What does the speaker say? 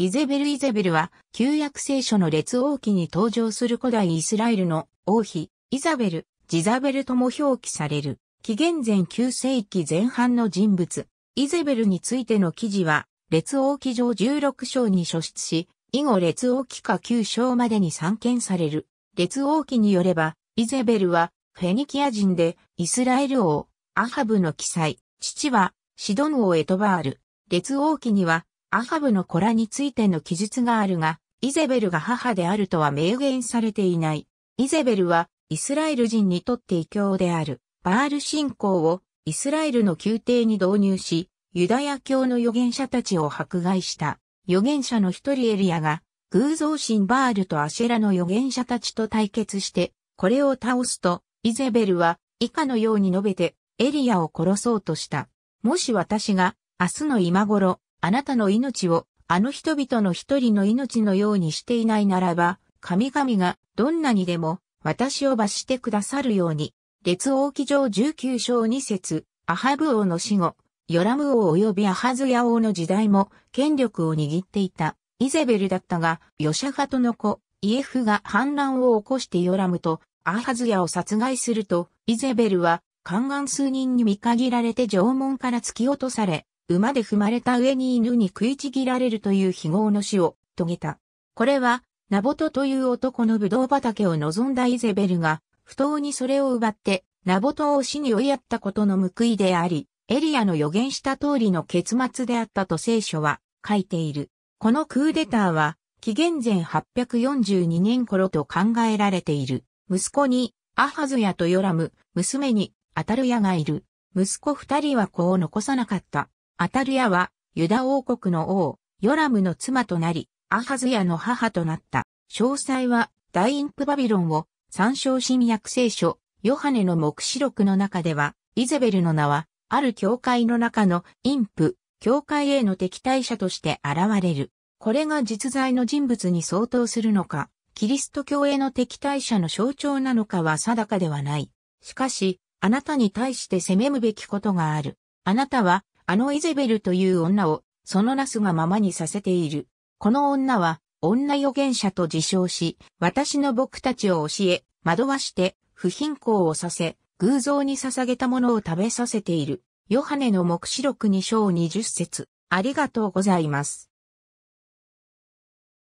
イゼベル・イゼベルは、旧約聖書の列王記に登場する古代イスラエルの王妃、イザベル、ジザベルとも表記される、紀元前9世紀前半の人物、イゼベルについての記事は、列王記上16章に書出し、以後列王記下9章までに散見される。列王記によれば、イゼベルは、フェニキア人で、イスラエル王、アハブの記載、父は、シドヌ王エトバール。列王記には、アハブの子らについての記述があるが、イゼベルが母であるとは明言されていない。イゼベルはイスラエル人にとって異教であるバール信仰をイスラエルの宮廷に導入し、ユダヤ教の預言者たちを迫害した。預言者の一人エリアが、偶像神バールとアシェラの預言者たちと対決して、これを倒すと、イゼベルは以下のように述べてエリアを殺そうとした。もし私が明日の今頃、あなたの命をあの人々の一人の命のようにしていないならば、神々がどんなにでも私を罰してくださるように、列王記上19章2節アハブ王の死後、ヨラム王及びアハズヤ王の時代も権力を握っていたイゼベルだったが、ヨシャハトの子、イエフが反乱を起こしてヨラムとアハズヤを殺害すると、イゼベルは宦官数人に見限られて縄文から突き落とされ、馬で踏まれた上に犬に食いちぎられるという非業の死を遂げた。これは、ナボトという男のブドウ畑を望んだイゼベルが、不当にそれを奪って、ナボトを死に追いやったことの報いであり、エリアの予言した通りの結末であったと聖書は書いている。このクーデターは、紀元前842年頃と考えられている。息子に、アハズヤとヨラム、娘に、アタルヤがいる。息子二人は子を残さなかった。アタルヤは、ユダ王国の王、ヨラムの妻となり、アハズヤの母となった。詳細は、大インプバビロンを、参照新約聖書、ヨハネの目視録の中では、イゼベルの名は、ある教会の中のインプ、教会への敵対者として現れる。これが実在の人物に相当するのか、キリスト教への敵対者の象徴なのかは定かではない。しかし、あなたに対して責めむべきことがある。あなたは、あのイゼベルという女を、そのなすがままにさせている。この女は、女預言者と自称し、私の僕たちを教え、惑わして、不貧困をさせ、偶像に捧げたものを食べさせている。ヨハネの目視録2章20節ありがとうございます。